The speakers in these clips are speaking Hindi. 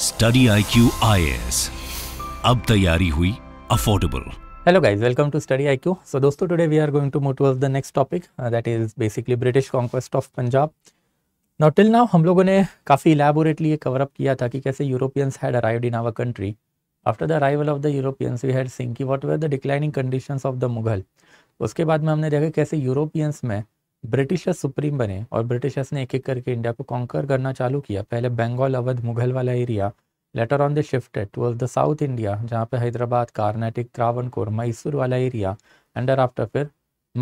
स्टडी आई क्यू अब तैयारी हुई affordable hello guys, welcome to study I Q so दोस्तों we we are going to towards the next topic uh, that is basically British conquest of Punjab. Now till now हम लोगों ने काफ़ी इलेबोरेटली ये कवर अप किया था कि कैसे Europeans had arrived in our country after the arrival of the Europeans we had seen की what were the declining condition of the Mughal उसके बाद में हमने देखा कैसे यूरोपियंस में ब्रिटिशर्स सुप्रीम बने और ब्रिटिशर्स ने एक एक करके इंडिया को कॉन्कर करना चालू किया पहले बंगाल अवध मुगल वाला area later on the shifted towards the South India जहाँ पे हैदराबाद कार्नाटिक त्रावणकोर मैसूर वाला एरिया एंडर आफ्टर फिर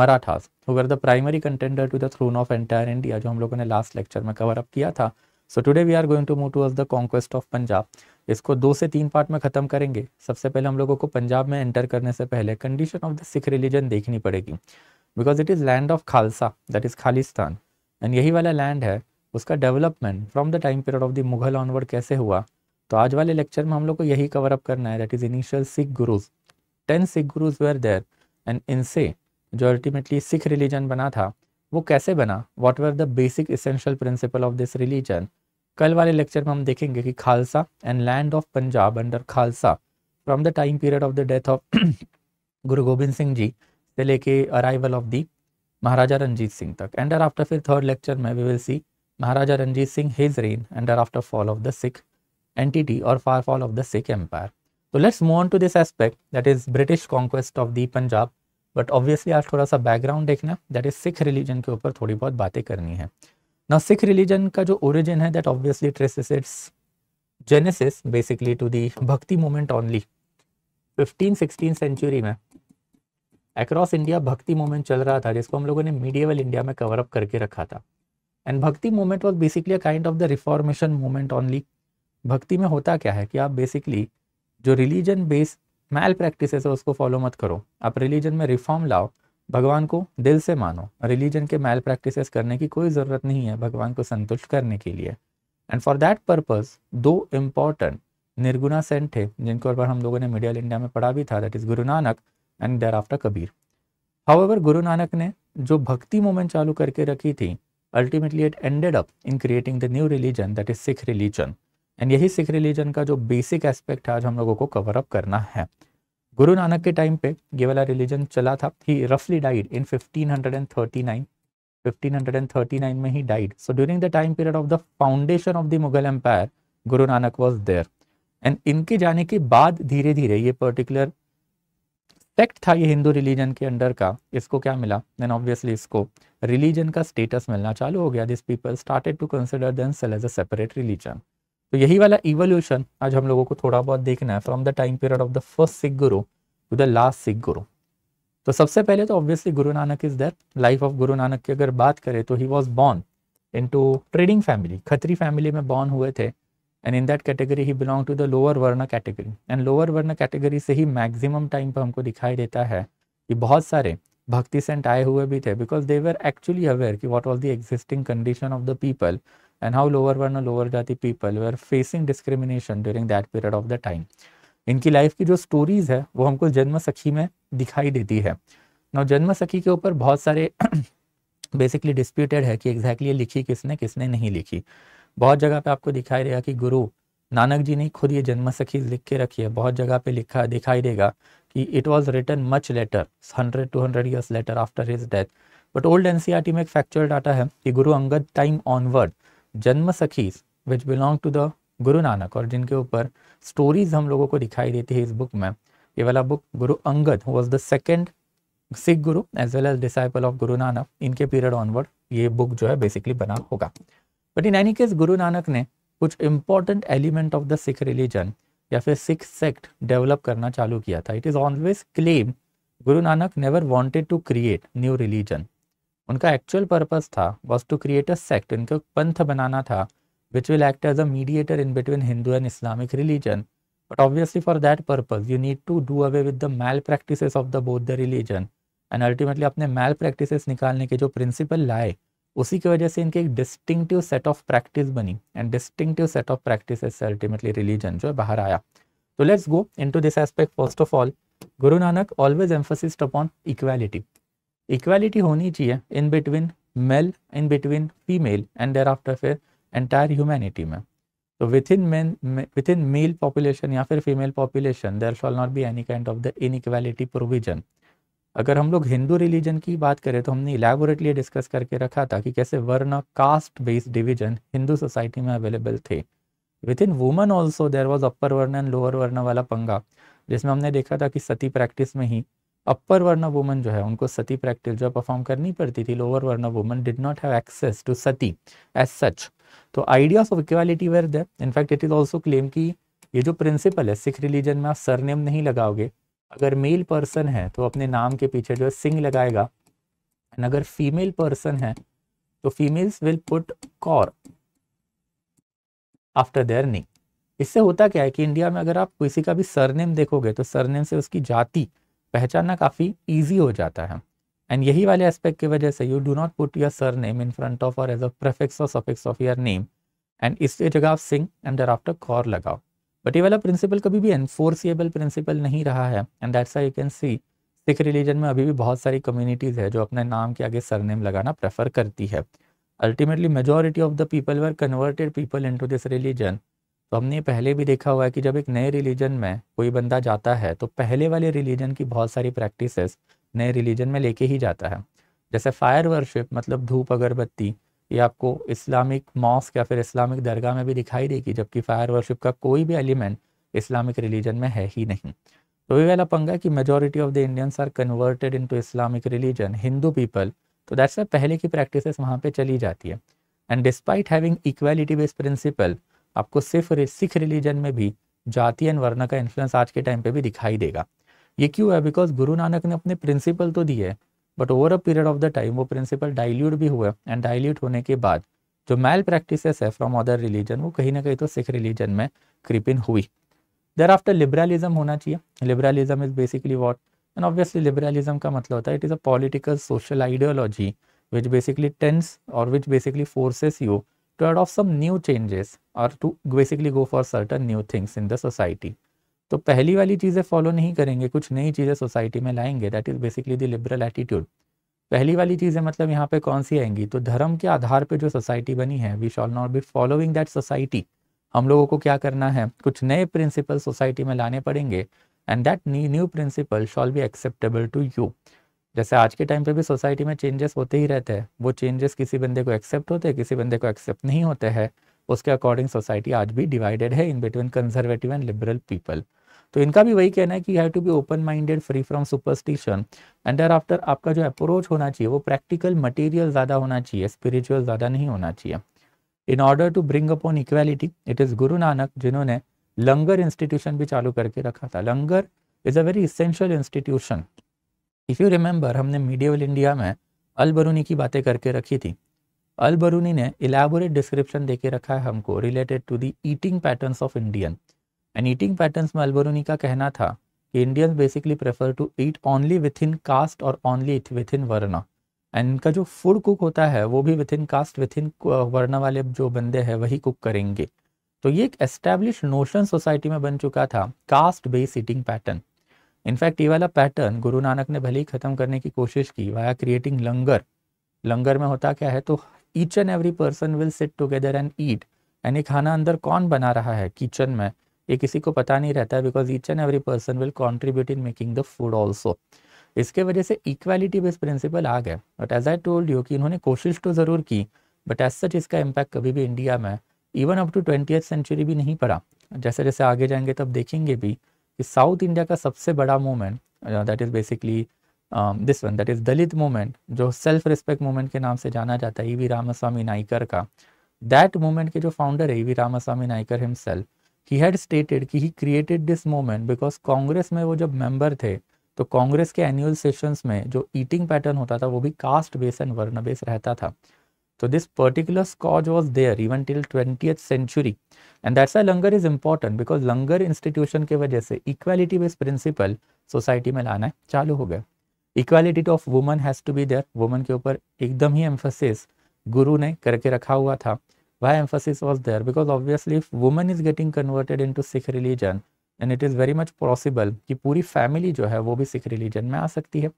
Marathas who were the primary contender to the throne of entire India जो हम लोगों ने लास्ट लेक्चर में कवर अप किया था so today we are going to move towards the conquest of Punjab इसको दो से तीन पार्ट में ख़त्म करेंगे सबसे पहले हम लोगों को पंजाब में एंटर करने से पहले condition of the Sikh religion देखनी पड़ेगी because it is land of Khalsa that is Khalistan and यही वाला लैंड है उसका development from the time period of the Mughal onward कैसे हुआ तो आज वाले लेक्चर में हम लोग को यही कवर अप करना है that is initial Sikh gurus ten Sikh gurus where there and इनसे जो अल्टीमेटली सिख रिलीजन बना था वो कैसे बना what were the basic essential principle of this religion कल वाले लेक्चर में हम देखेंगे कि Khalsa and land of Punjab under Khalsa from the time period of the death of Guru Gobind Singh ji से लेके arrival of the Maharaja Ranjit Singh तक एंड डर आफ्टर फिर थर्ड लेक्चर में we will see Maharaja Ranjit Singh his reign and thereafter fall of the Sikh entity और फार fall of the Sikh empire तो let's move on to this aspect that is British conquest of the Punjab but obviously आज थोड़ा सा बैकग्राउंड देखना दैट इज सिख रिलीजन के ऊपर थोड़ी बहुत बातें करनी है ना सिख रिलीजन का जो ओरिजिन है that obviously traces its genesis basically to the Bhakti movement only fifteen sixteen century में अक्रॉस इंडिया भक्ति मूवमेंट चल रहा था जिसको हम लोगों ने मीडियावल इंडिया में कवर अप करके रखा था and Bhakti movement was basically a kind of the reformation movement only Bhakti में होता क्या है कि आप बेसिकली जो रिलीजन बेस्ड मैल प्रैक्टिस है उसको फॉलो मत करो आप रिलीजन में रिफॉर्म लाओ भगवान को दिल से मानो रिलीजन के मैल प्रैक्टिस करने की कोई ज़रूरत नहीं है भगवान को संतुष्ट करने के लिए एंड फॉर दैट पर्पज़ दो इम्पॉर्टेंट निर्गुना सेंट थे जिनको ऊपर हम लोगों ने मीडियल इंडिया में पढ़ा भी था that is Guru Nanak and thereafter Kabir however Guru Nanak ने जो भक्ति मूवमेंट चालू करके रखी थी ultimately it ended up in creating the new religion that is Sikh religion and यही सिख रिलीजन का जो बेसिक एस्पेक्ट है आज हम लोगों को कवर अप करना है गुरु नानक के टाइम पे ये वाला रिलीजन चला था ही रफली डाइड इन 1539 1539 में ही died so during the time period of the foundation of the Mughal empire Guru Nanak was there and इनके जाने के बाद धीरे धीरे ये पर्टिकुलर सेक्ट था ये हिंदू रिलीजन के अंडर का इसको क्या मिला देन ऑब्वियसली इसको रिलीजन का स्टेटस मिलना चालू हो गया this people started to consider than self as a separate religion तो यही वाला इवोल्यूशन आज हम लोगों को थोड़ा बहुत देखना है from the time period of the first Sikh guru to the last Sikh गुरु तो सबसे पहले तो obviously Guru Nanak is there life of Guru Nanak की अगर बात करें तो he was born in to trading family Khatri family में बॉर्न हुए थे and in that category he belong to the lower varna category and lower varna category से ही मैक्सिमम टाइम पर हमको दिखाई देता है कि बहुत सारे भक्ति सेंट आए हुए भी थे because they were actually aware कि what was the existing condition of the people and how lower varna lower jati people they are facing discrimination during that period of the time इनकी लाइफ की जो स्टोरीज है वो हमको जन्म सखी में दिखाई देती है नौ जन्म सखी के ऊपर बहुत सारे बेसिकली डिस्प्यूटेड है कि एग्जैक्टली exactly ये लिखी किसने किसने नहीं लिखी बहुत जगह पे आपको दिखाई देगा कि गुरु नानक जी ने खुद ये जन्म सखी लिख के रखी है बहुत जगह पे लिखा दिखाई देगा कि it was written much later hundred to hundred years later after his death but old an में एक फैक्चुअल डाटा है कि गुरु अंगद टाइम ऑनवर्ड जन्म सखी विच बिलोंग टू द गुरु नानक और जिनके ऊपर स्टोरीज हम लोगों को दिखाई देती है इस बुक में ये वाला book Guru Angad was the second Sikh guru as well as disciple of Guru Nanak इनके पीरियड ऑनवर्ड ये बुक जो है बेसिकली बना होगा बट इन एनी केस गुरु नानक ने कुछ important element of the Sikh religion या फिर सिख सेक्ट डेवलप करना चालू किया था it is always claim Guru Nanak never wanted to create new religion उनका एक्चुअल पर्पज था was to create a sect उनका पंथ बनाना था which will act as a mediator in between Hindu and Islamic religion but obviously for that purpose you need to do away with the malpractice of the both the religion and ultimately अपने मैल प्रैक्टिस निकालने के जो प्रिंसिपल लाए उसी की वजह से इनके एक डिस्टिंक्टिव सेट ऑफ प्रैक्टिस बनी and distinctive set of practice ultimately religion जो है बाहर आया तो let's go into this aspect first of all Guru Nanak always emphasised upon equality equality होनी चाहिए in between male in between female and thereafter फिर एंटायर ह्यूमैनिटी में तो within men within male population या फिर female population there shall not be any kind of the inequality provision अगर हम लोग हिंदू रिलीजन की बात करें तो हमने इलेबोरेटली डिस्कस करके रखा था कि कैसे varna caste based division Hindu society में अवेलेबल थे within woman also there was upper varna and lower वर्ण वाला पंगा जिसमें हमने देखा था कि सती प्रैक्टिस में ही अपर वर्ण वुमन जो है उनको सती प्रैक्टिस जो परफॉर्म करनी पड़ती थी lower varna woman did not have access to sati as such तो ideas of equality were there in fact it is also claim की ये जो प्रिंसिपल है सिख रिलीजन में आप सरनेम नहीं लगाओगे अगर मेल पर्सन है तो अपने नाम के पीछे जो है सिंह लगाएगा एंड अगर फीमेल पर्सन है तो females will put Kaur after their name इससे होता क्या है कि इंडिया में अगर आप किसी का भी सरनेम देखोगे तो सरनेम से उसकी जाति पहचानना काफ़ी ईजी हो जाता है एंड यही वाले एस्पेक्ट की वजह से you do not put your surname in front of or as a prefix of your name and इसकी जगह आप सिंह एंड आफ्टर कॉर लगाओ बट ये वाला प्रिंसिपल कभी भी एनफोर्सिएबल प्रिंसिपल नहीं रहा है and that's I can see Sikh religion में अभी भी बहुत सारी कम्युनिटीज़ है जो अपने नाम के आगे सरनेम लगाना प्रेफर करती है ultimately majority of the people were converted people into this religion तो हमने पहले भी देखा हुआ है कि जब एक नए रिलीजन में कोई बंदा जाता है तो पहले वाले रिलीजन की बहुत सारी प्रैक्टिसेस नए रिलीजन में लेके ही जाता है जैसे फायर वर्शिप मतलब धूप अगरबत्ती ये आपको इस्लामिक मॉस्क या फिर इस्लामिक दरगाह में भी दिखाई देगी जबकि फायर वर्शिप का कोई भी एलिमेंट इस्लामिक रिलीजन में है ही नहीं तो ये वाला पंगा कि majority of the Indians are converted into Islamic religion Hindu people तो दैट्स पहले की प्रैक्टिस वहाँ पे चली जाती है and despite having equality based principle आपको सिर्फ सिख रिलीजन में भी जाति एंड वर्ण का इन्फ्लुएंस आज के टाइम पे भी दिखाई देगा ये क्यों है बिकॉज गुरु नानक ने अपने प्रिंसिपल तो दिए but over a period of the time वो प्रिंसिपल डाइल्यूट भी हुआ एंड डाइल्यूट होने के बाद जो मैल प्रैक्टिस है फ्रॉम अदर रिलीजन वो कहीं ना कहीं तो सिख रिलीजन में क्रिपिन हुई देर आफ्टर लिबरलिज्म होना चाहिए liberalism is basically what and obviously liberalism का मतलब होता है it is a political social ideology which basically tends or which basically forces you to adopt some new changes or to basically go for certain new things in the society तो पहली वाली चीज़ें फॉलो नहीं करेंगे कुछ नई चीज़ें सोसाइटी में लाएंगे that is basically the liberal attitude पहली वाली चीज़ें मतलब यहाँ पे कौन सी आएंगी तो धर्म के आधार पे जो सोसाइटी बनी है we shall not be following that society हम लोगों को क्या करना है कुछ नए प्रिंसिपल सोसाइटी में लाने पड़ेंगे and that new principle shall be acceptable to you जैसे आज के टाइम पे भी सोसाइटी में चेंजेस होते ही रहते हैं वो चेंजेस किसी बंदे को एक्सेप्ट होते हैं किसी बंदे को एक्सेप्ट नहीं होते हैं उसके अकॉर्डिंग सोसाइटी आज भी डिवाइडेड है in between conservative and liberal people तो इनका भी वही कहना है कि have to be open minded free from superstition and thereafter आपका जो अप्रोच होना चाहिए वो प्रैक्टिकल मटेरियल ज़्यादा होना चाहिए स्पिरिचुअल ज़्यादा नहीं होना चाहिए in order to bring upon equality it is Guru Nanak जिन्होंने लंगर इंस्टीट्यूशन भी चालू करके रखा था langar is a very essential institution if you remember हमने मीडियल इंडिया में अलबरूनी की बातें करके रखी थी अलबरूनी ने इलेबोरेट डिस्क्रिप्शन देके रखा है हमको related to the eating patterns of Indian and eating patterns में अल्बरूनी का कहना था कि Indians basically prefer to eat only within caste or only within varna and इनका जो फूड कुक होता है वो भी within caste within varna वाले जो बंदे हैं वही कुक करेंगे तो ये एक एस्टेब्लिश नोशन सोसाइटी में बन चुका था caste based eating pattern in fact ये वाला पैटर्न गुरु नानक ने भले ही ख़त्म करने की कोशिश की वाया क्रिएटिंग लंगर लंगर में होता क्या है तो each and every person will sit together and eat यानी खाना अंदर कौन बना रहा है किचन में ये किसी को पता नहीं रहता है because each and every person will contribute in making the food also इसके वजह से इक्वालिटी बेस्ड प्रिंसिपल आ गए but as I told you कि इन्होंने कोशिश तो ज़रूर की बट एज सच इसका इम्पैक्ट कभी भी इंडिया में even up to twenty century भी नहीं पड़ा जैसे जैसे आगे जाएंगे तब देखेंगे भी कि साउथ इंडिया का सबसे बड़ा movement that is basically this one that is Dalit movement जो सेल्फ रिस्पेक्ट मूवमेंट के नाम से जाना जाता है ई वी रामास्वामी नाइकर का दैट मूवमेंट के जो फाउंडर है E V Ramaswamy Naicker himself he had stated कि he created this movement because Congress में वो जब मेंबर थे तो कांग्रेस के एनुअल सेशंस में जो ईटिंग पैटर्न होता था वो भी caste base and varna base रहता था तो this particular scourge was there even till twenty century and that's I langar is important because langar institution के वजह से इक्वालिटी बेस प्रिंसिपल सोसाइटी में लाना चालू हो गया equality of woman has to be there woman के ऊपर एकदम ही एम्फोसिस गुरु ने करके रखा हुआ था why emphasis was there because obviously if woman is getting converted into sikh religion and it is very much possible ki puri family jo hai wo bhi sikh religion mein aa sakti hai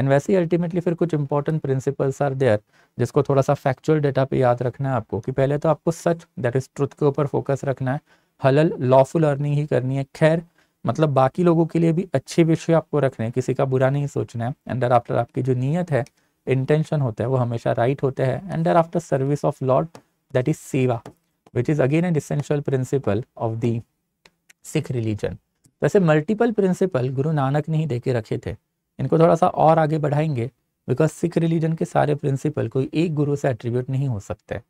and वैसे ही अल्टीमेटली फिर कुछ इंपॉर्टेंट प्रिंसिपल्स आर देयर जिसको थोड़ा सा फैक्चुअल डेटा पे याद रखना है आपको कि पहले तो आपको सच दैट इज ट्रुथ के ऊपर फोकस रखना है हलल लॉफुल अर्निंग ही करनी है खैर मतलब बाकी लोगों के लिए भी अच्छे विषय आपको रखने हैं किसी का बुरा नहीं सोचना है एंड आफ्टर आपकी जो नीयत है इंटेंशन होता है वो हमेशा राइट right होते हैं and after service of lord that is Seva, which is again an essential principle of the Sikh religion. वैसे मल्टीपल प्रिंसिपल गुरु नानक ने ही देके रखे थे इनको थोड़ा सा और आगे बढ़ाएंगे बिकॉज सिख रिलीजन के सारे प्रिंसिपल कोई एक गुरु से एट्रीब्यूट नहीं हो सकते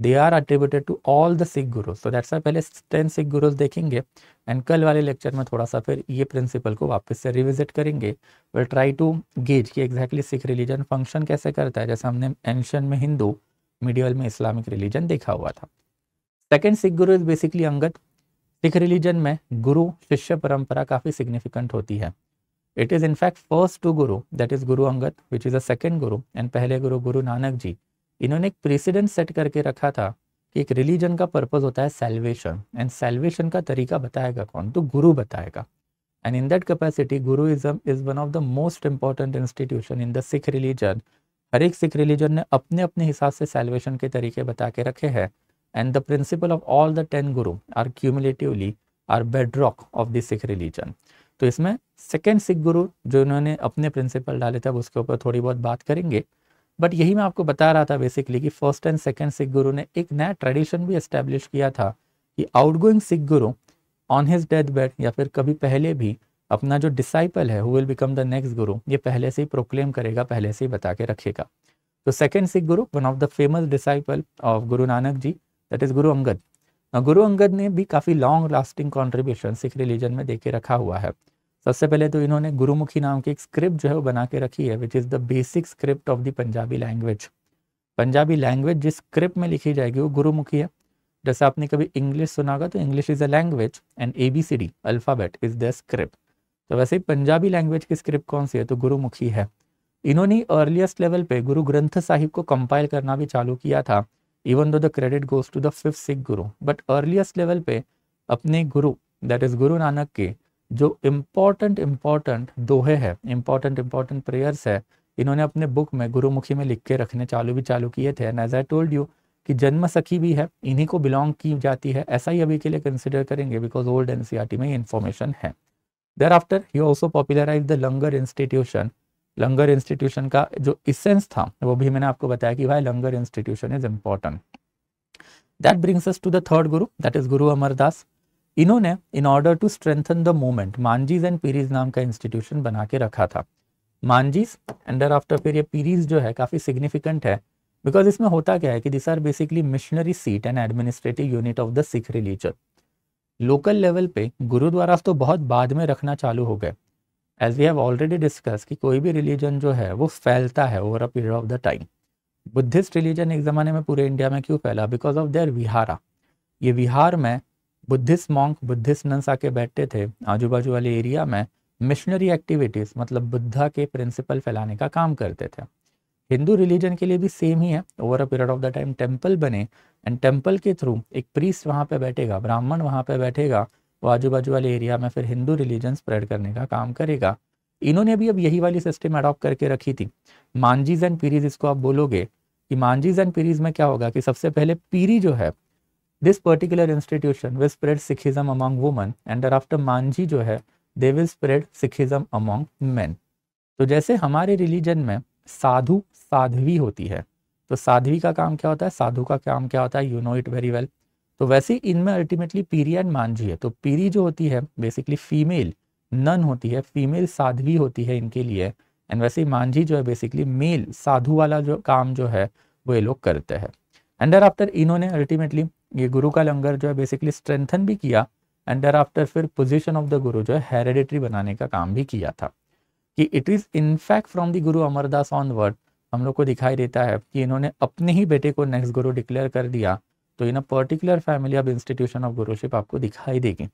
they are attributed to all the Sikh gurus तो दैट्स पहले टेन सिख गुरुज देखेंगे एंड कल वाले लेक्चर में थोड़ा सा फिर ये प्रिंसिपल को वापस से रिविजिट करेंगे विल ट्राई टू गेज कि एग्जैक्टली सिख रिलीजन फंक्शन कैसे करता है जैसे हमने एंशन में हिंदू मिडियल में इस्लामिक रिलीजन देखा हुआ था second Sikh guru is basically Angad Sikh religion में गुरु शिष्य परंपरा काफ़ी सिग्निफिकेंट होती है it is in fact first to guru that is Guru Angad which is a second guru and पहले गुरु गुरु नानक जी इन्होंने एक प्रेसिडेंट सेट करके रखा था कि एक रिलीजन का पर्पज़ होता है सेल्वेशन एंड सेल्वेशन का तरीका बताएगा कौन तो गुरु बताएगा and in that capacity guruism is one of the most important institution in the Sikh religion हर एक सिख रिलीजन ने अपने अपने हिसाब से सेल्वेशन के तरीके बता के रखे हैं and the principle of all the ten guru are cumulatively are bedrock of the Sikh religion तो इसमें सेकेंड सिख गुरु जो इन्होंने अपने प्रिंसिपल डाले थे उसके ऊपर थोड़ी बहुत बात करेंगे बट यही मैं आपको बता रहा था बेसिकली कि first and second Sikh guru ने एक नया ट्रेडिशन भी एस्टेब्लिश किया था कि आउटगोइंग सिख गुरु ऑन हिज डेथ बेड या फिर कभी पहले भी अपना जो डिसाइपल है who will become the next guru ये पहले से ही प्रोक्लेम करेगा पहले से ही बता के रखेगा तो second Sikh guru one of the famous disciple of Guru Nanak ji that is Guru Angad गुरु अंगद ने भी काफ़ी long lasting contribution Sikh religion में देके रखा हुआ है सबसे पहले तो इन्होंने गुरुमुखी नाम की एक स्क्रिप्ट जो है वो बना के रखी है which is the basic script of the Punjabi language Punjabi language जिस स्क्रिप्ट में लिखी जाएगी वो गुरुमुखी है जैसे आपने कभी इंग्लिश सुना होगा तो English is a language and A B C D alphabet is the script तो वैसे ही पंजाबी लैंग्वेज की स्क्रिप्ट कौन सी है तो गुरुमुखी है इन्होंने अर्लीस्ट लेवल पे गुरु ग्रंथ साहिब को कंपाइल करना भी चालू किया था even though the credit goes to the fifth Sikh guru but earliest level पे अपने गुरु दैट इज गुरु नानक के जो इम्पोर्टेंट इम्पोर्टेंट दोहे है इम्पोर्टेंट इम्पोर्टेंट प्रेयर्स है इन्होंने अपने बुक में गुरुमुखी में लिख के रखने चालू भी चालू किए थे and as I told you कि जन्म सखी भी है इन्हीं को बिलोंग की जाती है ऐसा ही अभी के लिए कंसिडर करेंगे बिकॉज ओल्ड एन में इन्फॉर्मेशन है thereafter he also popularized the Langar institution Langar institution का जो essence था वो भी मैंने आपको बताया कि भाई Langar institution is important that brings us to the third guru that is guru amar das इन्होंने in order to strengthen the movement, Manjis and Piris नाम का institution बना के रखा था Manjis and thereafter फिर ये Piris जो है काफ़ी significant है बिकॉज इसमें होता क्या है कि this are basically missionary seat and administrative unit of the Sikh religion local level पे गुरुद्वारा तो बहुत बाद में रखना चालू हो गए as we have already discuss कि कोई भी रिलीजन जो है वो फैलता है over a period of the time Buddhist religion एक ज़माने में पूरे इंडिया में क्यों फैला बिकॉज ऑफ देयर विहारा ये विहार में बुद्धिस्ट मॉन्क बुद्धिस्ट नंस आके बैठते थे आजू बाजू वाले एरिया में मिशनरी एक्टिविटीज़ मतलब बुद्धा के प्रिंसिपल फैलाने का काम करते थे हिंदू रिलीजन के लिए भी सेम ही है over a period of the time temple बने एंड टेम्पल के थ्रू एक प्रीस वहाँ पे बैठेगा ब्राह्मण वहाँ पे बैठेगा वो आजू बाजू वाले एरिया में फिर हिंदू रिलीजन स्प्रेड करने का काम करेगा इन्होंने भी अब यही वाली सिस्टम अडॉप्ट करके रखी थी मानजीज एंड पीरीज इसको आप बोलोगे कि मानजीज एंड पीरीज में क्या होगा कि सबसे पहले पीरी जो है this particular institution will spread Sikhism among woman and after manji जो है they will spread Sikhism among man तो जैसे हमारे रिलीजन में साधु साध्वी होती है तो साध्वी का काम क्या होता है साधु का काम क्या होता है you know it very well तो वैसे इनमें अल्टीमेटली पीरी एंड मांझी है तो पीरी जो होती है बेसिकली फीमेल नन होती है फीमेल साध्वी होती है इनके लिए एंड वैसे मांझी जो है बेसिकली मेल साधु वाला जो काम जो है वो ये लोग करते हैं एंड डर आफ्टर इन्होंने अल्टीमेटली ये गुरु का लंगर जो है बेसिकली स्ट्रेंथन भी किया एंड डर आफ्टर फिर पोजिशन ऑफ द गुरु जो है हेरिडेटरी बनाने का काम भी किया था कि it is in fact from the guru Amardas on word हम लोग को दिखाई देता है कि इन्होंने अपने ही बेटे को नेक्स्ट गुरु डिक्लेयर कर दिया तो in a particular family of institution of guruship आपको दिखाई देगी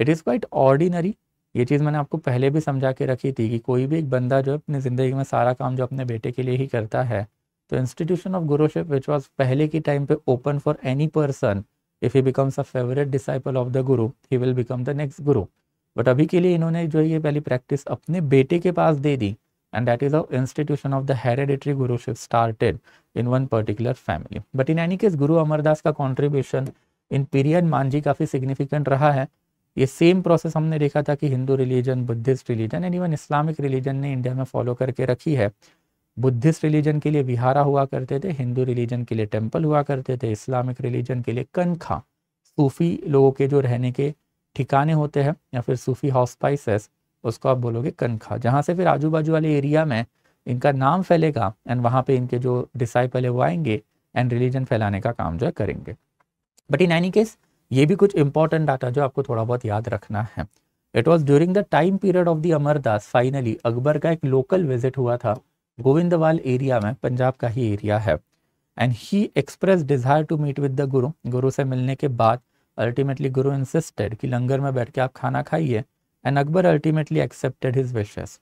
इट इज़ क्वाइट ऑर्डिनरी ये चीज़ मैंने आपको पहले भी समझा के रखी थी कि कोई भी एक बंदा जो अपनी ज़िंदगी में सारा काम जो अपने बेटे के लिए ही करता है तो institution of guruship which was पहले के टाइम पे open for any person if he becomes a favourite disciple of the guru he will become the next guru but अभी के लिए इन्होंने जो ये पहली प्रैक्टिस अपने बेटे के पास दे दी and that is how institution of the hereditary guruship started in one particular family but in any case guru amar das ka contribution in period manji काफ़ी significant रहा है ये सेम प्रोसेस हमने देखा था कि Hindu religion Buddhist religion and even Islamic religion ने इंडिया में फॉलो करके रखी है बुद्धिस्ट रिलीजन के लिए विहारा हुआ करते थे हिंदू रिलीजन के लिए टेम्पल हुआ करते थे इस्लामिक रिलीजन के लिए कनखा सूफी लोगों के जो रहने के ठिकाने होते हैं या फिर सूफी हॉस्पाइसेस उसको आप बोलोगे कनखा जहाँ से फिर आजू बाजू वाले एरिया में इनका नाम फैलेगा एंड वहाँ पे इनके जो डिसाइपल है वो आएंगे एंड रिलीजन फैलाने का काम जो है करेंगे बट इन एनी केस ये भी कुछ इंपॉर्टेंट डाटा जो आपको थोड़ा बहुत याद रखना है it was during the time period of the Amardas finally Akbar का एक लोकल विजिट हुआ था गोविंदवाल एरिया में पंजाब का ही एरिया है and he express desire to meet with the guru guru से मिलने के बाद अल्टीमेटली गुरु इंसिस्टेड कि लंगर में बैठ के आप खाना खाइए and Akbar ultimately accepted his wishes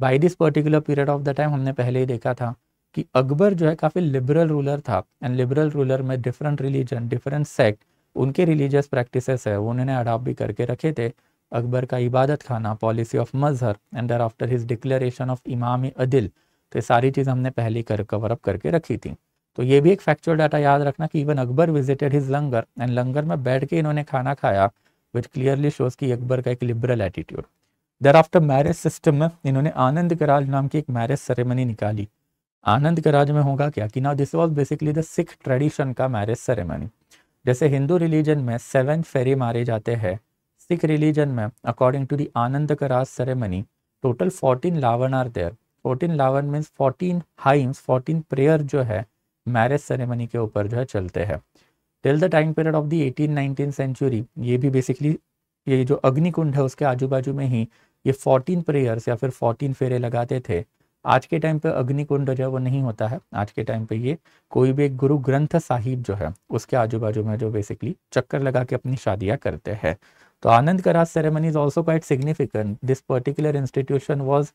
by this particular period of the time हमने पहले ही देखा था कि अकबर जो है काफ़ी लिबरल रूलर था एंड लिबरल रूलर में डिफरेंट रिलीजन डिफरेंट सेक्ट उनके रिलीजियस प्रैक्टिसेस है उन्होंने अडाप्ट भी करके रखे थे अकबर का Ibadat Khana policy of Mahzar and thereafter his declaration of Imam Adil तो ये सारी चीज़ हमने पहले कर कवर अप करके रखी थी तो ये भी एक फैक्चुअल डाटा याद रखना कि even Akbar visited his langar and langar में बैठ के इन्होंने खाना खाया विच क्लियरली शोज की अकबर का एक liberal attitude thereafter marriage system में इन्होंने आनंद कराज नाम की एक मैरिज सेरेमनी निकाली आनंद कराज में होगा क्या कि ना this was basically the Sikh tradition का मैरिज सेरेमनी जैसे हिंदू रिलीजन में सेवन फेरे मारे जाते हैं सिख रिलीजन में according to the Anand Karaj ceremony total fourteen lavan are there fourteen lavan means fourteen hymns fourteen prayer जो है मैरिज सेरेमनी के ऊपर जो है चलते हैं till the time period of the eighteen nineteen century ये भी बेसिकली ये जो अग्निकुंड है उसके आजू बाजू में ही ये फोर्टीन प्रेयर्स या फिर फोर्टीन फेरे लगाते थे आज के टाइम पे अग्निकुंड जो है वो नहीं होता है आज के टाइम पे ये कोई भी एक गुरु ग्रंथ साहिब जो है उसके आजू बाजू में जो बेसिकली चक्कर लगा के अपनी शादियां करते हैं तो Anand Karaj ceremony is also quite significant this particular institution was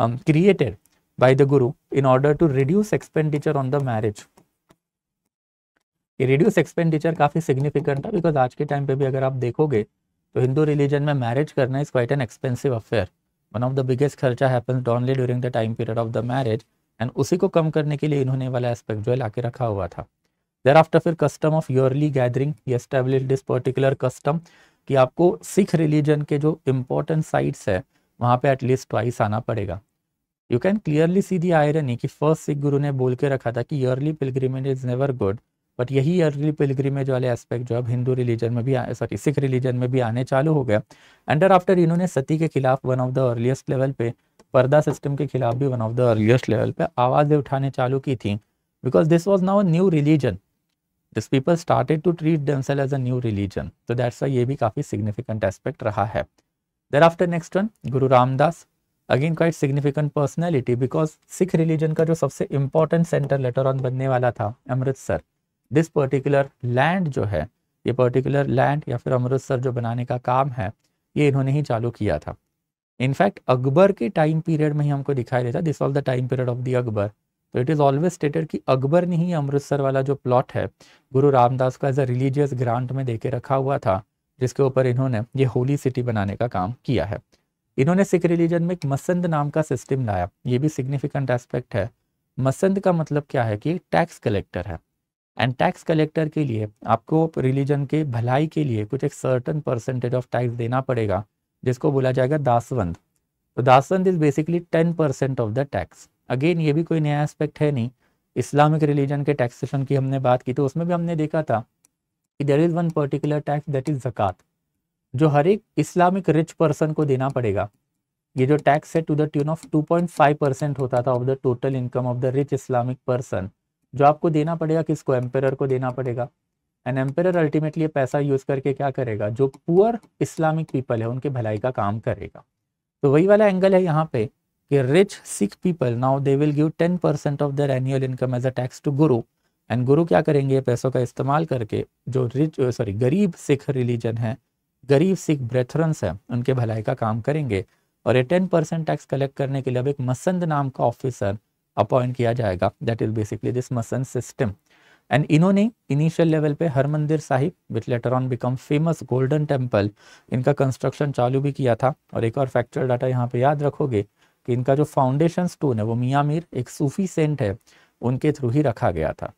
created by the guru in order to reduce expenditure on the marriage कि रिड्यूस एक्सपेंडिचर काफ़ी सिग्निफिकेंट है बिकॉज आज के टाइम पे भी अगर आप देखोगे तो हिंदू रिलीजन में मैरिज करना is quite an expensive affair one of the biggest खर्चा हैपन्स डॉनली during the time period of the marriage and उसी को कम करने के लिए इन्होंने वाला एस्पेक्ट जो है लाके रखा हुआ था देर आफ्टर फिर कस्टम ऑफ ईयरली गैदरिंग ये स्टेब्लिश दिस पर्टिकुलर कस्टम कि आपको सिख रिलीजन के जो इम्पोर्टेंट साइट्स है वहाँ पे एटलीस्ट ट्वाइस आना पड़ेगा you can clearly see the irony कि फर्स्ट सिख गुरु ने बोल के रखा था कि yearly pilgrimage is never good but यही अर्ली पिलग्रीमेज वाले एस्पेक्ट जो अब हिंदू रिलीजन में भी सॉरी सिख रिलीजन में भी आने चालू हो गया एंडर आफ्टर इन्होंने सती के खिलाफ one of the earliest level पे पर्दा सिस्टम के खिलाफ भी one of the earliest level पे आवाज़ें उठाने चालू की थी because this was now new religion this people started to treat themselves as a new religion तो दैट्स ये भी काफ़ी सिग्निफिकेंट एस्पेक्ट रहा है देर after next one guru Ramdas again quite significant personality because Sikh religion का जो सबसे इम्पोर्टेंट सेंटर लेटर ऑन बनने वाला था अमृतसर दिस पर्टिकुलर लैंड जो है ये पर्टिकुलर लैंड या फिर अमृतसर जो बनाने का काम है ये इन्होंने ही चालू किया था इनफैक्ट अकबर के टाइम पीरियड में ही हमको दिखाई देता this was the time period of the Akbar तो इट इज़ ऑलवेज स्टेटेड कि अकबर ने ही अमृतसर वाला जो प्लॉट है गुरु रामदास का एज अ रिलीजियस ग्रांट में देके रखा हुआ था जिसके ऊपर इन्होंने ये होली सिटी बनाने का काम किया है इन्होंने सिख रिलीजन में एक मसंद नाम का सिस्टम लाया ये भी सिग्निफिकेंट एस्पेक्ट है मसंद का मतलब क्या है कि टैक्स कलेक्टर है एंड टैक्स कलेक्टर के लिए आपको रिलीजन के भलाई के लिए कुछ एक सर्टन परसेंटेज ऑफ टैक्स देना पड़ेगा जिसको बोला जाएगा दासवंद तो dasvandh is basically ten percent of the tax again ये भी कोई नया एस्पेक्ट है नहीं इस्लामिक रिलीजन के टैक्सेशन की हमने बात की तो उसमें भी हमने देखा था कि there is one particular tax that is zakat जो हर एक इस्लामिक रिच पर्सन को देना पड़ेगा ये जो टैक्स है to the tune of 2.5 percent होता था of the total income of the rich Islamic person जो आपको देना पड़ेगा किसको एम्पेर को देना पड़ेगा एंड एम्पेर अल्टीमेटली पैसा यूज करके क्या करेगा जो पुअर इस्लामिक पीपल है उनके भलाई का काम करेगा तो वही वाला एंगल है यहाँ पे कि rich Sikh people now they will give ten percent of their annual income as a tax to guru and guru क्या करेंगे पैसों का इस्तेमाल करके जो रिच सॉरी गरीब सिख रिलीजन है गरीब सिख ब्रेथरन्स है उनके भलाई का काम करेंगे और ये टेन परसेंट टैक्स कलेक्ट करने के लिए अब एक मसंद नाम का ऑफिसर अपॉइंट किया जाएगा that is basically this masand system and इन्होंने इनिशियल लेवल पे Har Mandir Sahib which later on become famous golden temple इनका कंस्ट्रक्शन चालू भी किया था और एक और फैक्चुअल डाटा यहाँ पे याद रखोगे कि इनका जो फाउंडेशन स्टोन है वो मियाँ मीर एक सूफी सेंट है उनके थ्रू ही रखा गया था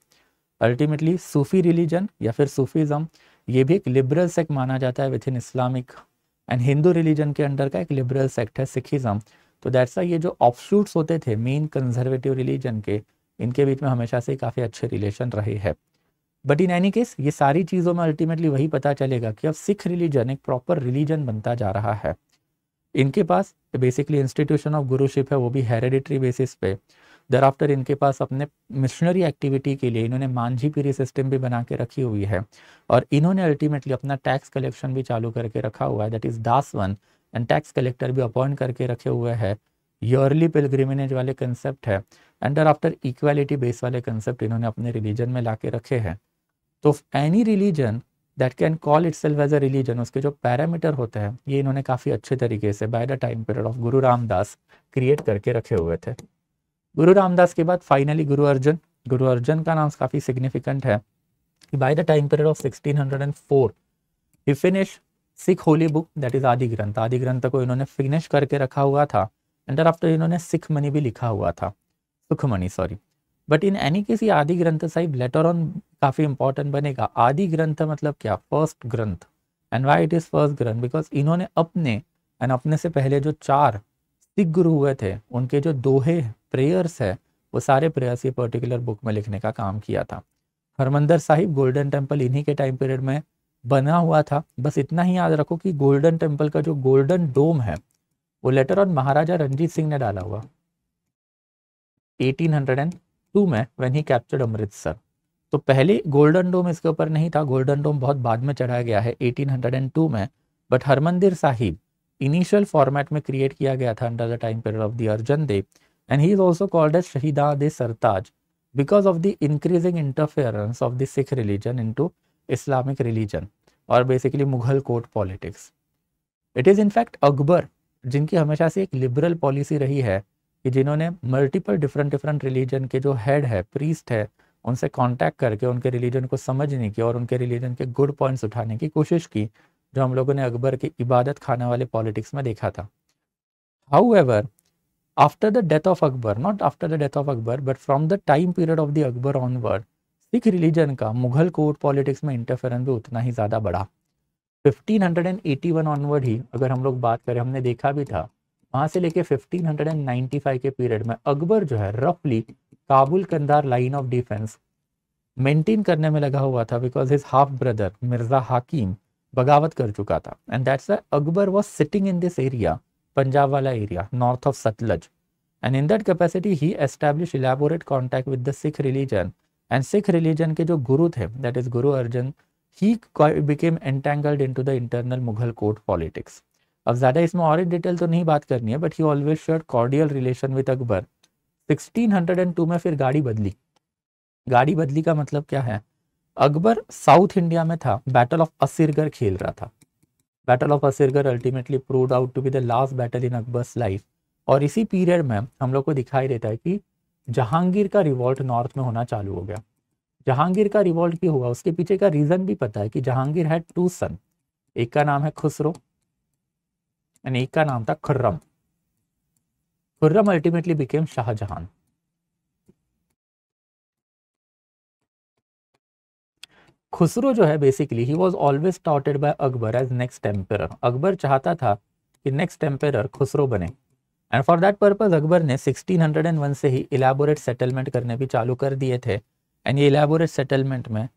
अल्टीमेटली सूफी रिलीजन या फिर सूफीज़म ये भी एक लिबरल सेक्ट माना जाता है within Islamic and Hindu religion के अंडर का एक लिबरल सेक्ट है सिखिज़म तो दैट्स ये जो ऑप्शूट्स होते थे मेन कंजर्वेटिव रिलीजन के इनके बीच में हमेशा से काफ़ी अच्छे रिलेशन रहे हैं बट इन एनी केस ये सारी चीज़ों में अल्टीमेटली वही पता चलेगा कि अब सिख रिलीजन एक प्रॉपर रिलीजन बनता जा रहा है इनके पास बेसिकली इंस्टीट्यूशन ऑफ गुरुशिप है वो भी हेरिडिटरी बेसिस पे दर आफ्टर इनके पास अपने मिशनरी एक्टिविटी के लिए इन्होंने मांझी पीरी सिस्टम भी बना के रखी हुई है और इन्होंने अल्टीमेटली अपना टैक्स कलेक्शन भी चालू करके रखा हुआ है that is dasvandh and tax collector भी अपॉइंट करके रखे हुए हैं ईयरली पिलग्रिमिनेज वाले कंसेप्ट है एंड आफ्टर इक्वालिटी बेस वाले कंसेप्ट इन्होंने अपने रिलीजन में ला रखे हैं तो any religion that can call itself as a religion उसके जो पैरामीटर होते हैं ये इन्होंने काफ़ी अच्छे तरीके से by the time period of guru Ramdas create करके रखे हुए थे गुरु रामदास के बाद फाइनली गुरु अर्जुन गुरु अर्जुन का नाम काफ़ी सिग्निफिकेंट है by the time period of 1604 ही finish Sikh holy book that is Adi Granth आदि ग्रंथ को इन्होंने फिनिश करके रखा हुआ था एंड आफ्टर इन्होंने सिख मनी भी लिखा हुआ था Sukhmani sorry but in any case ये आदि ग्रंथ साहिब लेटर ऑन काफ़ी इंपॉर्टेंट बनेगा आदि ग्रंथ मतलब क्या first Granth and why it is first Granth because इन्होंने अपने एंड अपने से पहले जो चार सिख गुरु हुए थे उनके जो दोहे प्रेयर्स है वो सारे प्रेयर्स ये पर्टिकुलर बुक में लिखने का काम किया था हरमंदर साहिब गोल्डन टेम्पल इन्हीं के टाइम पीरियड में बना हुआ था बस इतना ही याद रखो कि गोल्डन टेम्पल का जो गोल्डन डोम है वो लेटर ऑन महाराजा रंजीत सिंह ने डाला हुआ 1802 में व्हेन ही कैप्चर्ड अमृतसर तो पहले गोल्डन डोम इसके ऊपर नहीं था गोल्डन डोम बहुत बाद में चढ़ाया गया है 1802 में but Harmandir Sahib initial format में क्रिएट किया गया था under the time period of the Arjan Dev and he is also called as Shahidan de Sartaj because of the increasing interference of the Sikh religion in to Islamic religion और basically Mughal court politics it is in fact Akbar जिनकी हमेशा से एक लिबरल पॉलिसी रही है कि जिन्होंने मल्टीपल डिफरेंट डिफरेंट रिलीजन के जो हेड है प्रीस्ट है उनसे कांटेक्ट करके उनके रिलीजन को समझने की और उनके रिलीजन के गुड पॉइंट्स उठाने की कोशिश की जो हम लोगों ने अकबर की इबादत खाने वाले पॉलिटिक्स में देखा था however after the death of Akbar not after the death of Akbar but from the time period of the Akbar onward Sikh religion का मुगल कोर्ट पॉलिटिक्स में इंटरफेरेंस भी उतना ही ज़्यादा बढ़ा 1581 ऑनवर्ड ही अगर हम लोग बात करें हमने देखा भी था वहां से लेके 1595 के पीरियड में अकबर जो है रफली Kabul Kandahar line of defence maintain करने में लगा हुआ था because his half brother Mirza Hakim बगावत कर चुका था and that's Akbar was sitting in this area Punjab वाला area north of Sutlej and in that capacity he establish elaborate contact with the Sikh religion and Sikh religion के जो गुरु थे दैट इज गुरु Arjan he became entangled in to the internal Mughal court politics अब ज़्यादा इसमें और डिटेल तो नहीं बात करनी है but he always share cordial relation with Akbar 1602 में फिर गाड़ी बदली गाड़ी बदली का मतलब क्या है अकबर साउथ इंडिया में था बैटल ऑफ असिरगर खेल रहा था battle of Asirgarh ultimately prove out to be the last battle in Akbar's life और इसी पीरियड में हम लोग को दिखाई देता है कि जहांगीर का रिवॉल्ट नॉर्थ में होना चालू हो गया जहांगीर का रिवॉल्ट क्यों हुआ उसके पीछे का रीजन भी पता है कि जहांगीर है टू सन एक का नाम है खुसरो एंड एक का नाम था खुर्रम खुर्रम अल्टीमेटली बिकेम शाहजहां खुसरो जो है basically he was always touted by Akbar as next emperor Akbar चाहता था कि नेक्स्ट टेम्पर खुसरो बने and for that purpose Akbar ने 1601 से ही इलेबोरेट सेटलमेंट करने भी चालू कर दिए थे एंड ये इलेबोरेट सेटलमेंट में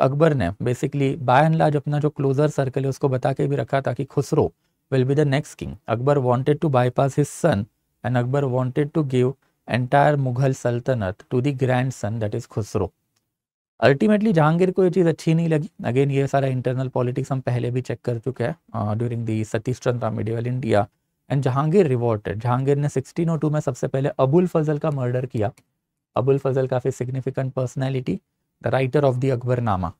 अकबर ने बेसिकली बाय एंड लार्ज अपना जो क्लोजर सर्कल है उसको बता के भी रखा था कि Khusrau will be the next king Akbar wanted to bypass his son and Akbar wanted to give entire Mughal Sultanat to the grandson that is Khusrau ultimately Jahangir को ये चीज़ अच्छी नहीं लगी अगेन ये सारा इंटरनल पॉलिटिक्स हम पहले भी चेक कर चुके हैं during the Satish Chandra medieval India and Jahangir revolted Jahangir ने 1602 में सबसे पहले अबुल फजल का मर्डर किया अबुल फजल काफ़ी significant personality the writer of the Akbarnama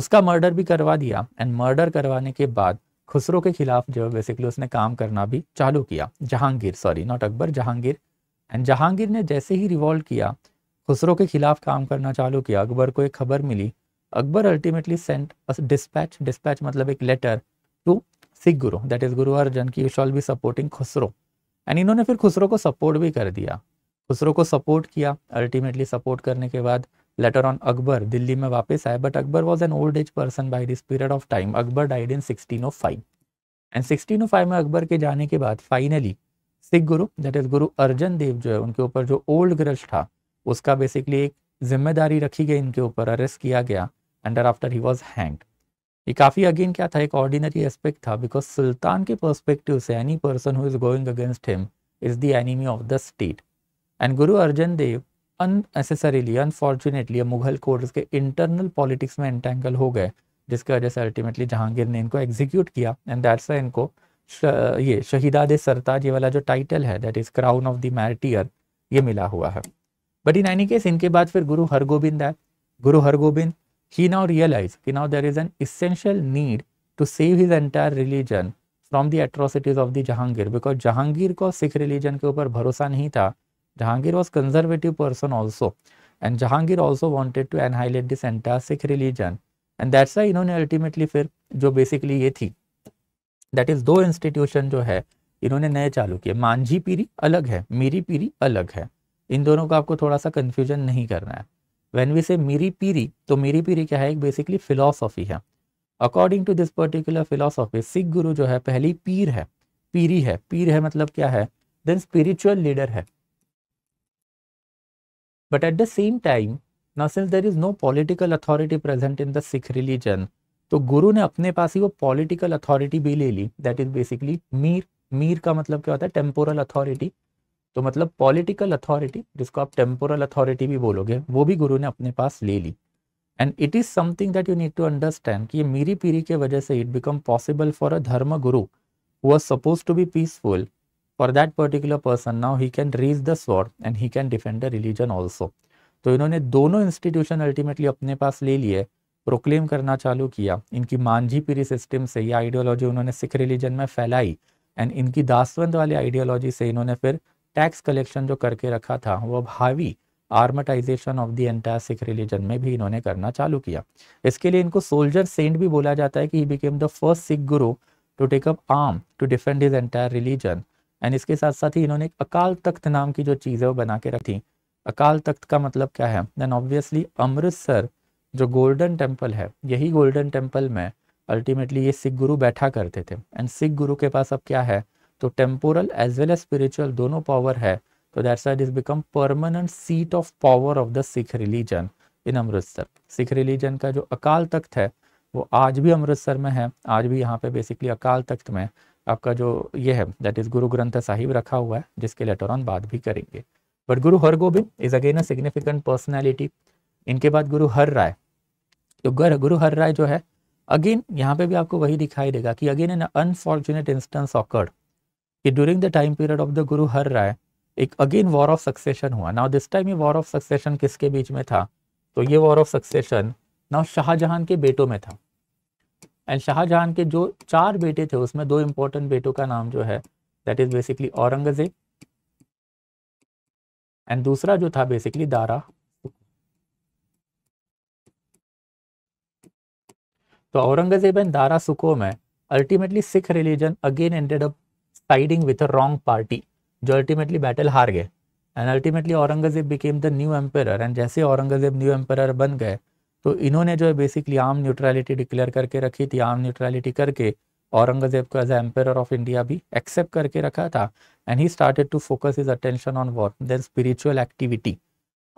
उसका मर्डर भी करवा दिया एंड मर्डर करवाने के बाद खुसरो के खिलाफ जो बेसिकली उसने काम करना भी चालू किया Jahangir sorry not Akbar Jahangir and Jahangir ने जैसे ही रिवॉल्व किया खुसरो के खिलाफ काम करना चालू किया अकबर को एक खबर मिली Akbar ultimately sent dispatch dispatch मतलब एक letter to Sikh guru that is गुरु अर्जन की you shall be supporting Khusrau and इन्होंने फिर खुसरो को सपोर्ट भी कर दिया खुसरो को सपोर्ट किया अल्टीमेटली सपोर्ट करने के बाद लेटर ऑन अकबर दिल्ली में वापस आए but Akbar was an old age person by this period of time Akbar died in sixteen o five and sixteen o five में अकबर के जाने के बाद finally Sikh guru that is गुरु अर्जन देव जो है उनके ऊपर जो ओल्ड ग्रज था उसका बेसिकली एक जिम्मेदारी रखी गई इनके ऊपर अरेस्ट किया गया and after he was hanged ये काफ़ी अगेन क्या था एक ऑर्डिनरी एस्पेक्ट था बिकॉज सुल्तान के परस्पेक्टिव से any person is going against him is the enemy of the state and Guru Arjan Dev unnecessarily unfortunately Mughal courts के इंटरनल पॉलिटिक्स में एंटेंगल हो गए जिसकी वजह से अल्टीमेटली जहांगीर ने इनको एग्जीक्यूट किया एंड दैट्स इनको श, ये शहीदाद सरताज ये वाला जो टाइटल है that is crown of the martyr ये मिला हुआ है बट इन एनी केस इनके बाद फिर गुरु हरगोबिंद आए Guru Hargobind He now realized okay, now there is an essential need to save his entire religion from the atrocities of the Jahangir because Jahangir को सिख रिलीजन के ऊपर भरोसा नहीं था Jahangir was conservative person also and Jahangir also wanted to annihilate this entire Sikh religion and that's why इन्होंने अल्टीमेटली फिर जो बेसिकली ये थी दैट इज़ दो इंस्टीट्यूशन जो है इन्होंने नए चालू किए मांझी पीरी अलग है मीरी पीरी अलग है इन दोनों को आपको थोड़ा सा कन्फ्यूजन नहीं करना है when we say miri piri तो miri पीरी क्या है एक बेसिकली फिलोसॉफी है according to this particular philosophy Sikh guru जो है पहली पीर है पीरी है पीर है मतलब क्या है देन स्पिरिचुअल लीडर है but at the same time ना since there is no political authority present in the Sikh religion तो गुरु ने अपने पास ही वो पॉलिटिकल अथॉरिटी भी ले ली that is basically miri miri का मतलब क्या होता है टेम्पोरल अथॉरिटी तो मतलब पॉलिटिकल अथॉरिटी जिसको आप टेम्पोरल अथॉरिटी भी बोलोगे वो भी गुरु ने अपने पास ले ली and it is something that you need to understand कि ये मीरी पीरी के वजह से it become possible for a dharma guru who are suppose to be peaceful for that particular person now he can raise the sword and he can defend the religion also तो इन्होंने दोनों इंस्टीट्यूशन अल्टीमेटली अपने पास ले लिए प्रोक्लेम करना चालू किया इनकी मांझी पीरी सिस्टम से ये आइडियोलॉजी उन्होंने सिख रिलीजन में फैलाई एंड इनकी दासवंत वाली आइडियोलॉजी से इन्होंने फिर टैक्स कलेक्शन जो करके रखा था वो भावी armatization of the entire Sikh religion में भी इन्होंने करना चालू किया इसके लिए इनको सोल्जर सेंट भी बोला जाता है कि he became the first Sikh guru to take up arm to defend his entire religion and इसके साथ साथ ही इन्होंने अकाल तख्त नाम की जो चीज़ है वो बना के रखी अकाल तख्त का मतलब क्या है देन ऑब्वियसली अमृतसर जो गोल्डन टेम्पल है यही गोल्डन टेम्पल में अल्टीमेटली ये सिख गुरु बैठा करते थे एंड सिख गुरु के पास अब क्या है तो temporal as well as spiritual दोनों पावर है तो that's become permanent seat of power of the Sikh religion in Amritsar Sikh religion का जो अकाल तख्त है वो आज भी अमृतसर में है आज भी यहाँ पे बेसिकली अकाल तख्त में आपका जो ये है दैट इज गुरु ग्रंथ साहिब रखा हुआ है जिसके लेटर ऑन बात भी करेंगे but Guru Hargobind is again a significant personality इनके बाद गुरु हर राय तो गुरु हर राय जो है अगेन यहाँ पे भी आपको वही दिखाई देगा कि again an unfortunate instance occurred कि during the time period of the Guru Har Rai एक अगेन वॉर ऑफ सक्सेशन हुआ नाउ दिस टाइम ये वॉर ऑफ सक्सेशन किसके बीच में था तो ये war of succession now Shahjahan के बेटों में था एंड शाहजहां के जो चार बेटे थे उसमें दो इंपॉर्टेंट बेटों का नाम जो है that is basically Aurangzeb and दूसरा जो था बेसिकली दारा तो औरंगजेब एंड दारा सुको में ultimately Sikh religion again ended up siding with a wrong party जो अल्टीमेटली बैटल हार गए and ultimately Aurangzeb became the new emperor and जैसे औरंगज़ेब न्यू एम्पेयर बन गए तो इन्होंने जो है बेसिकली आर्म न्यूट्रलिटी डिक्लेयर करके रखी थी आर्म न्यूट्रलिटी करके औरंगज़ेब को एज एम्पेयर ऑफ इंडिया भी एक्सेप्ट करके रखा था and he started to focus his attention on war then spiritual activity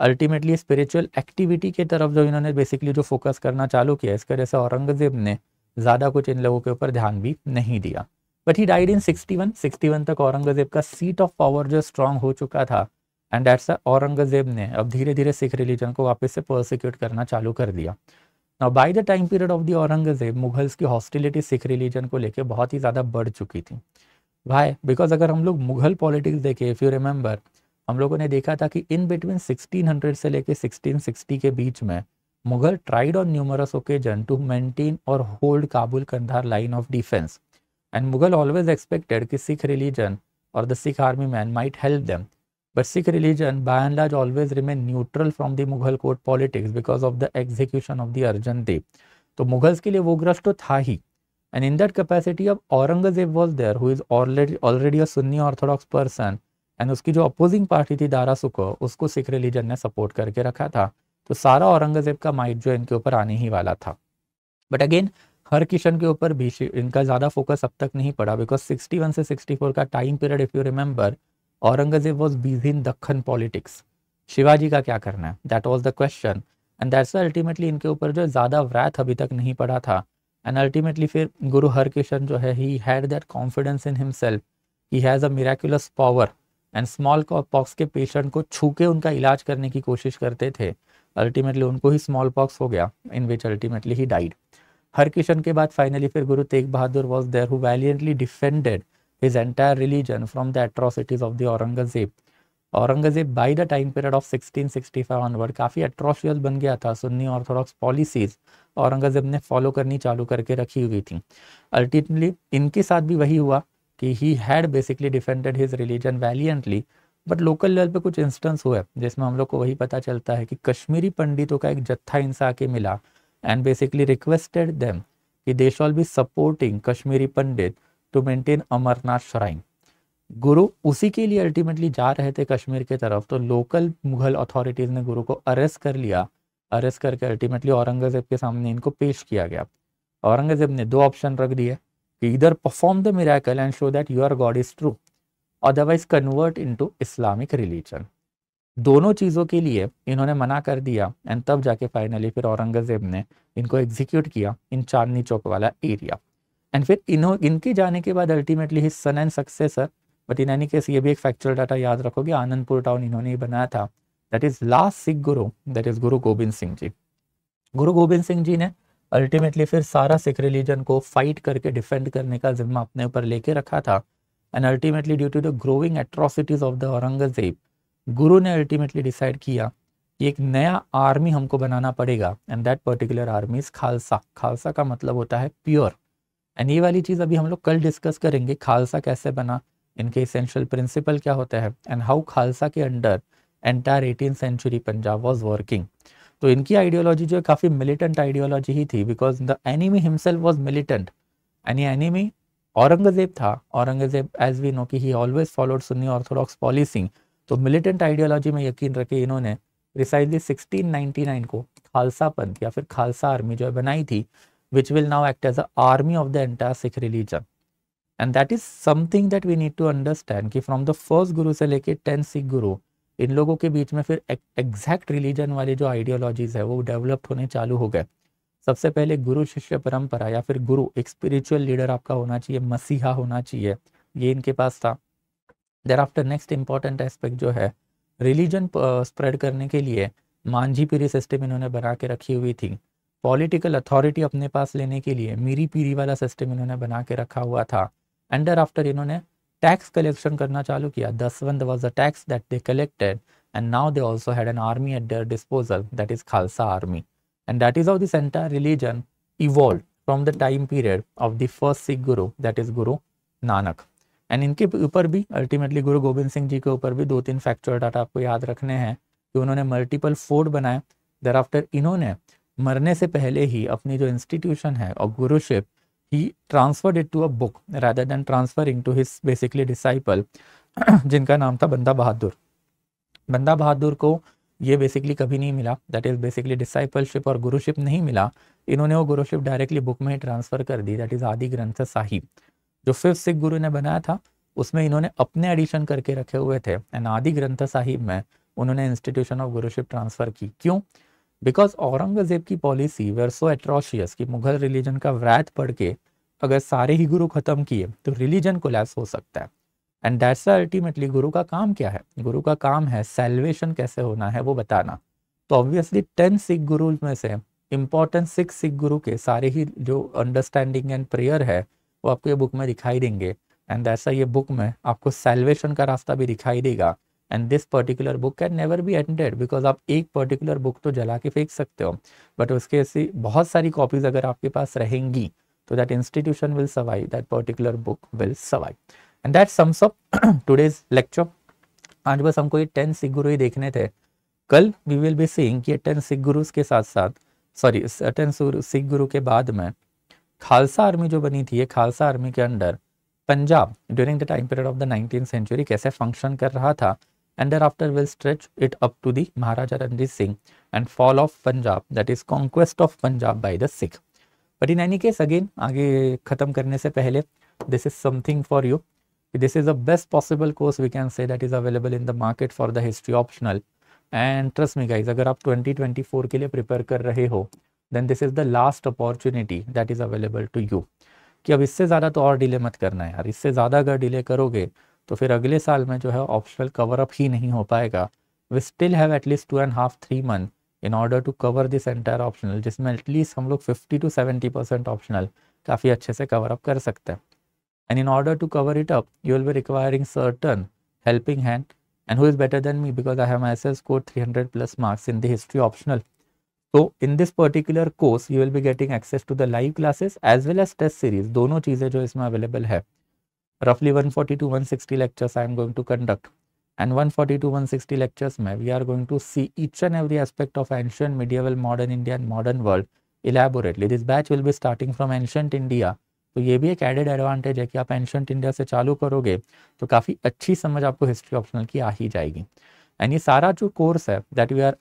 ultimately spiritual activity के तरफ जो इन्होंने बेसिकली जो फोकस करना चालू किया इसकी वजह से औरंगज़ेब ने ज़्यादा कुछ इन लोगों के ऊपर ध्यान भी नहीं दिया but he died in sixty one sixty one तक औरंगजेब का सीट ऑफ पावर जो स्ट्रांग हो चुका था एंड दैट्स औरंगजेब ने अब धीरे धीरे सिख रिलीजन को वापस से प्रोसिक्यूट करना चालू कर दिया ना by the time period of the Aurangzeb Mughals की हॉस्टिलिटी सिख रिलीजन को लेकर बहुत ही ज़्यादा बढ़ चुकी थी भाई बिकॉज अगर हम लोग मुगल पॉलिटिक्स देखे इफ़ यू रिमेंबर हम लोगों ने देखा था कि इन बिटवीन 1600 से लेकर 1660 के बीच में Mughal tried on numerous occasion to maintain और hold Kabul Kandahar line of defence and Mughal always expected that Sikh religion or the Sikh army man might help them. But Sikh religion by and large always remained neutral from the Mughal court politics because of the execution of the Arjan Dev. तो मुगल्स के लिए वो ग्रस्ट तो था ही एंड इन दैट कैपेसिटी अब Aurangzeb was there who is already already a Sunni orthodox person and उसकी जो अपोजिंग पार्टी थी दारा सुको उसको सिख रिलीजन ने सपोर्ट करके रखा था तो सारा औरंगजेब का माइट जो इनके ऊपर आने ही वाला था बट अगेन हर किशन के ऊपर भी इनका ज़्यादा फोकस अब तक नहीं पड़ा बिकॉज सिक्सटी से सिक्सटी का time period if you remember Aurangzeb was busy in Deccan politics Shivaji का क्या करना है that was the question and that's ultimately इनके ऊपर जो ज़्यादा व्रैथ अभी तक नहीं पड़ा था एंड अल्टीमेटली फिर गुरु हरकिशन जो है he had that confidence in himself he has a miraculous power and smallpox के पेशेंट को छू के उनका इलाज करने की कोशिश करते थे अल्टीमेटली उनको ही स्मॉल पॉक्स हो गया in which ultimately he died Har Kishan के बाद फाइनली फिर Guru Tegh Bahadur was there who valiantly defended his entire religion from the atrocities of the Aurangzeb. Aurangzeb by the time period of 1665 onward काफ़ी एट्रोशियल बन गया था सुन्नी ऑर्थोडॉक्स पॉलिसीज औरंगजेब ने फॉलो करनी चालू करके रखी हुई थी अल्टीमेटली इनके साथ भी वही हुआ कि he had basically defended his religion valiantly but local level पे कुछ इंस्टेंस हुए जिसमें हम लोग को वही पता चलता है कि कश्मीरी पंडितों का एक जत्था इनसे आके मिला and basically requested them that they shall be supporting Kashmiri Pandit to maintain Amarnath shrine. गुरु उसी के लिए अल्टीमेटली जा रहे थे कश्मीर के तरफ तो लोकल मुगल अथॉरिटीज़ ने गुरु को अरेस्ट कर लिया अरेस्ट करके अल्टीमेटली औरंगज़ेब के सामने इनको पेश किया गया औरंगज़ेब ने दो ऑप्शन रख दिए कि इधर perform the miracle and show that your god is true otherwise convert into Islamic religion दोनों चीज़ों के लिए इन्होंने मना कर दिया एंड तब जाके फाइनली फिर औरंगज़ेब ने इनको एग्जीक्यूट किया इन चांदनी चौक वाला एरिया एंड फिर इन्हों इनके जाने के बाद ultimately his son and successor but in any case ये भी एक फैक्चुअल डाटा याद रखोगे आनंदपुर टाउन इन्होंने ही बनाया था that is last Sikh guru that is गुरु गोविंद सिंह जी गुरु गोविंद सिंह जी ने अल्टीमेटली फिर सारा सिख रिलीजन को फाइट करके डिफेंड करने का जिम्मा अपने ऊपर लेके रखा था and ultimately due to the growing atrocities of the Aurangzeb Guru ने अल्टीमेटली डिसाइड किया कि एक नया आर्मी हमको बनाना पड़ेगा and that particular army is Khalsa Khalsa का मतलब होता है प्योर एंड ये वाली चीज़ अभी हम लोग कल डिस्कस करेंगे खालसा कैसे बना इनके इसेंशियल प्रिंसिपल क्या होता है एंड हाउ खालसा के under entire eighteen century Punjab was working तो इनकी आइडियोलॉजी जो है काफ़ी मिलिटेंट आइडियोलॉजी ही थी because the enemy himself was militant and ये एनिमी औरंगजेब था औरंगजेब एज वी नो की he always followed Sunni orthodox policy तो मिलिटेंट आइडियोलॉजी में यकीन रखे इन्होंने प्रिसाइजली 1699 को खालसा पंथ या फिर खालसा आर्मी जो है बनाई थी which will now act as a army of the entire Sikh religion and that is something that we need to understand कि फ्रॉम द फर्स्ट गुरु से लेके टेन सिख गुरु इन लोगों के बीच में फिर एग्जैक्ट रिलीजन वाले जो आइडियोलॉजीज है वो डेवलप होने चालू हो गए सबसे पहले गुरु शिष्य परंपरा या फिर गुरु एक स्पिरिचुअल लीडर आपका होना चाहिए मसीहा होना चाहिए ये इनके पास था देर आफ्टर नेक्स्ट इम्पॉर्टेंट एस्पेक्ट जो है रिलीजन स्प्रेड uh, करने के लिए मांझी पीरी सिस्टम इन्होंने बना के रखी हुई थी पॉलिटिकल अथॉरिटी अपने पास लेने के लिए मीरी पीरी वाला सिस्टम इन्होंने बना के रखा हुआ था एंडर आफ्टर इन्होंने टैक्स कलेक्शन करना चालू किया dasvandh was a tax that they collected and now they also had an army at their disposal that is Khalsa army and that is of this entire religion evolve from the time period of the first Sikh guru that is गुरु नानक एंड इनके ऊपर भी अल्टीमेटली गुरु गोविंद सिंह जी के ऊपर भी दो तीन फैक्चुअल डाटा आपको याद रखने हैं कि उन्होंने मल्टीपल फोर्ट बनाए दर आफ्टर इन्होंने मरने से पहले ही अपनी जो इंस्टीट्यूशन है और guruship he transferred it to a book rather than transferring to his basically disciple जिनका नाम था बंदा बहादुर बंदा बहादुर को ये बेसिकली कभी नहीं मिला दैट इज़ बेसिकली डिसाइपलशिप और गुरुशिप नहीं मिला इन्होंने वो गुरुशिप डायरेक्टली बुक में ही ट्रांसफ़र कर दी दैट इज़ आदि ग्रंथ साहिब जो फिफ्थ सिख गुरु ने बनाया था उसमें इन्होंने अपने एडिशन करके रखे हुए थे एंड आदि ग्रंथ साहिब में उन्होंने इंस्टीट्यूशन ऑफ गुरुशिप ट्रांसफ़र की क्यों बिकॉज औरंगजेब की पॉलिसी वेर सो एट्रोशियस की मुगल रिलीजन का वैध पढ़ के अगर सारे ही गुरु खत्म किए तो रिलीजन को हो सकता है एंड दैट्स अल्टीमेटली गुरु का काम क्या है गुरु का काम है सेल्वेशन कैसे होना है वो बताना तो ऑब्वियसली टेन सिख गुरु में से इम्पॉर्टेंट सिक्स सिख गुरु के सारे ही जो अंडरस्टैंडिंग एंड प्रेयर है वो आपको ये बुक में दिखाई देंगे एंड ऐसा ये बुक में आपको सेल्वेशन का रास्ता भी दिखाई देगा and this particular book can never be ended because आप एक पर्टिकुलर बुक तो जला के फेंक सकते हो बट उसके ऐसी बहुत सारी कॉपीज अगर आपके पास रहेंगी तो that institution will survive that particular book will survive and that sums up today's lecture आज बस हमको ये टेन सिख गुरु ही देखने थे कल we will be seeing ten Sikh gurus के साथ साथ सॉरी टेन सिख गुरु के बाद में खालसा आर्मी जो बनी थी खालसा आर्मी के under Punjab during the time period of the nineteen century कैसे फंक्शन कर रहा था एंडर after will stretch it up to the Maharaja Ranjit Singh and fall of Punjab that is conquest of Punjab by the Sikh but in any case again आगे खत्म करने से पहले this is something for you this is the best possible course we can say that is available in the market for the history optional and trust me guys अगर आप ट्वेंटी ट्वेंटी फोर के लिए प्रिपेयर कर रहे हो then this is the last opportunity that is available to you कि अब इससे ज़्यादा तो और डिले मत करना है यार इससे ज़्यादा अगर डिले करोगे तो फिर अगले साल में जो है ऑप्शनल कवर अप ही नहीं हो पाएगा we still have at least two and half three month in order to cover this entire optional जिसमें एटलीस्ट हम लोग fifty to seventy percent optional काफ़ी अच्छे से कवर अप कर सकते हैं and in order to cover it up you will be requiring certain helping hand and who is better than me because I have myself scored three hundred plus marks in the history optional So in this particular course, you will be getting access to the live classes as well as test series. Dono cheeze jo isme available hai. Roughly 140 to 160 lectures I am going to conduct. And 140 to 160 lectures mein, we are going to see each and every aspect of ancient, medieval, modern India and modern world elaborately. This batch will be starting from ancient India. So ye bhi ek added advantage hai ki aap ancient India se chalu karoge, to kafi achhi samaj aapko history optional ki aahi jayegi. And ye sara course that we are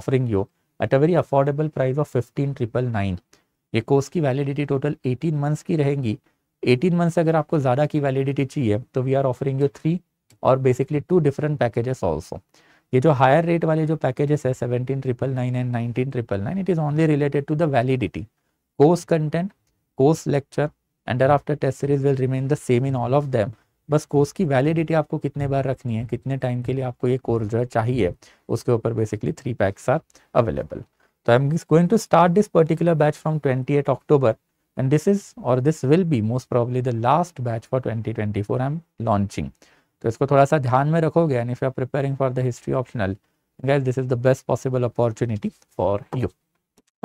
offering you, at a very affordable price of fifteen triple nine ये कोर्स की वैलिडिटी टोटल एटीन मंथ्स की रहेगी एटीन मंथ्स अगर आपको ज़्यादा की वैलिडिटी चाहिए तो we are offering you three और basically two different packages also ये जो हायर रेट वाले जो पैकेजेस है seventeen triple nine and nineteen triple nine it is only related to the validity course content course lecture and after test series will remain the same in all of them बस कोर्स की वैलिडिटी आपको कितने बार रखनी है कितने टाइम के लिए आपको ये कोर्स जो है चाहिए उसके ऊपर basically three packs are available तो I am going to start this particular batch from twenty eight October and this is और this will be most probably the last batch for twenty twenty four I am launching तो इसको थोड़ा सा ध्यान में रखोगे and if you are preparing for the history optional guys this is the best possible opportunity for you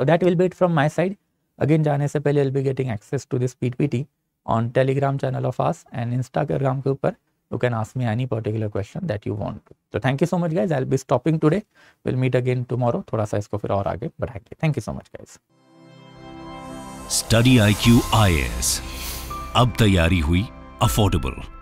that will be it from my side again जाने से पहले will be getting access to this P T on telegram channel of us and instagram ke upar you can ask me any particular question that you want to so thank you so much guys i'll be stopping today we'll meet again tomorrow thoda sa isko fir aur aage badhayenge thank you so much guys study iq is अब तैयारी हुई अफोर्डेबल